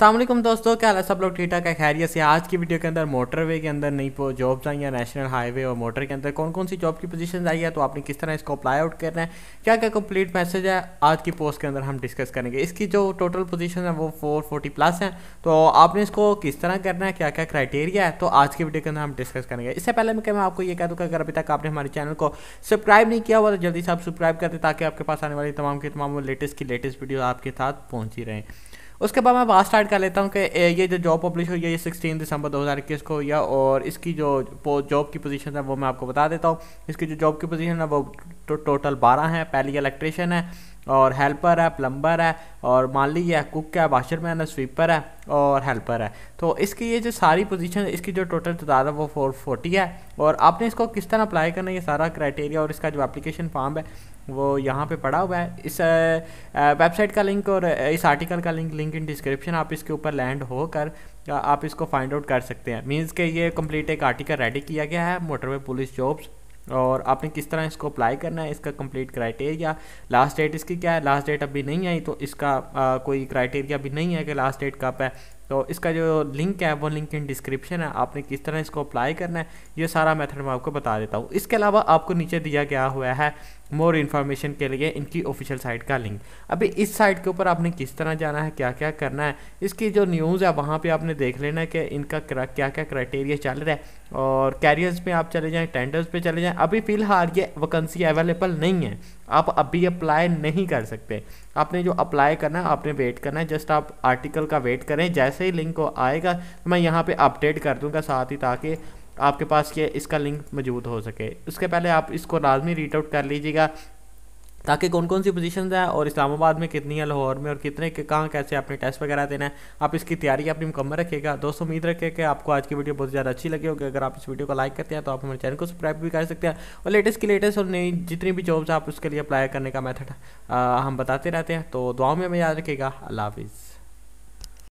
असलम दोस्तों क्या हाल सब लोग ठीक ठाक है खैरियत से आज की वीडियो के अंदर मोटरवे के अंदर नई जॉब्स आई हैं नेशनल हाईवे और मोटर के अंदर कौन कौन सी जॉब की पोजीशन आई है तो आपने किस तरह इसको अप्लाई आउट करना है क्या क्या कंप्लीट मैसेज है आज की पोस्ट के अंदर हम डिस्कस करेंगे इसकी जो टोटल पोजीशन है वो फोर फोर्टी प्लस है तो आपने इसको किस तरह करना है क्या क्या क्राइटेरिया है तो आज की वीडियो के अंदर हम डिस्कस करेंगे इससे पहले मैं आपको ये कह दूँगा अगर अभी तक आपने हमारे चैनल को सब्सक्राइब नहीं किया हुआ तो जल्दी से आप सब्सक्राइब कर दें ताकि आपके पास आने वाली तमाम की तमाम लेटेस्ट की लेटेस्ट वीडियो आपके साथ पहुँची रहें उसके बाद मैं बात स्टार्ट कर लेता हूँ कि ये जो जॉब पब्लिश हुई है ये सिक्सटीन दिसंबर दो हज़ार इक्कीस को हुई है और इसकी जो जॉब की पोजीशन है वो मैं आपको बता देता हूँ इसकी जो जॉब की पोजीशन है वो टोटल बारह हैं पहली इलेक्ट्रिशियन है और हेल्पर है प्लम्बर है और माली है कुक है वाशरमैन है स्वीपर है और हेल्पर है तो इसकी ये जो सारी पोजीशन इसकी जो टोटल तादाद है वो फोर फोर्टी है और आपने इसको किस तरह अप्लाई करना है ये सारा क्राइटेरिया और इसका जो एप्लीकेशन फॉर्म है वो यहाँ पे पड़ा हुआ है इस वेबसाइट का लिंक और इस आर्टिकल का लिंक लिंक इन डिस्क्रिप्शन आप इसके ऊपर लैंड होकर आप इसको फाइंड आउट कर सकते हैं मीन्स के ये कंप्लीट एक आर्टिकल रेडी किया गया है मोटरवे पुलिस जॉब्स और आपने किस तरह इसको अप्लाई करना है इसका कंप्लीट क्राइटेरिया लास्ट डेट इसकी क्या है लास्ट डेट अभी नहीं आई तो इसका आ, कोई क्राइटेरिया भी नहीं है कि लास्ट डेट कब है तो इसका जो लिंक है वो लिंक इन डिस्क्रिप्शन है आपने किस तरह इसको अप्लाई करना है ये सारा मेथड मैं आपको बता देता हूँ इसके अलावा आपको नीचे दिया गया हुआ है मोर इन्फॉर्मेशन के लिए इनकी ऑफिशियल साइट का लिंक अभी इस साइट के ऊपर आपने किस तरह जाना है क्या क्या करना है इसकी जो न्यूज़ है वहाँ पर आपने देख लेना है कि इनका क्या क्या, क्राइटेरिया चल रहा है और कैरियर्स में आप चले जाएँ टेंडर्स पर चले जाएँ अभी फ़िलहाल ये वैकेंसी अवेलेबल नहीं है आप अभी अप्लाई नहीं कर सकते आपने जो अप्लाई करना है आपने वेट करना है जस्ट आप आर्टिकल का वेट करें जैसे जैसे ही लिंक को आएगा तो मैं यहाँ पे अपडेट कर दूँगा साथ ही ताकि आपके पास ये इसका लिंक मौजूद हो सके उसके पहले आप इसको लाजमी रीट आउट कर लीजिएगा ताकि कौन कौन सी पोजीशन हैं और इस्लामाबाद में कितनी है लाहौर में और कितने कहाँ कैसे आपने टेस्ट वगैरह देना है आप इसकी तैयारी अपनी मुकम्मल रखिएगा दोस्तों उम्मीद रखे कि आपको आज की वीडियो बहुत ज़्यादा अच्छी लगी होगी अगर आप इस वीडियो को लाइक करते हैं तो आप हमारे चैनल को सब्सक्राइब भी कर सकते हैं और लेटेस्ट की लेटेस्ट और नई जितनी भी जॉब्स आप उसके लिए अप्लाई करने का मैथड हम बताते रहते हैं तो दुआओं में याद रखेगा अल्लाह हाफिज़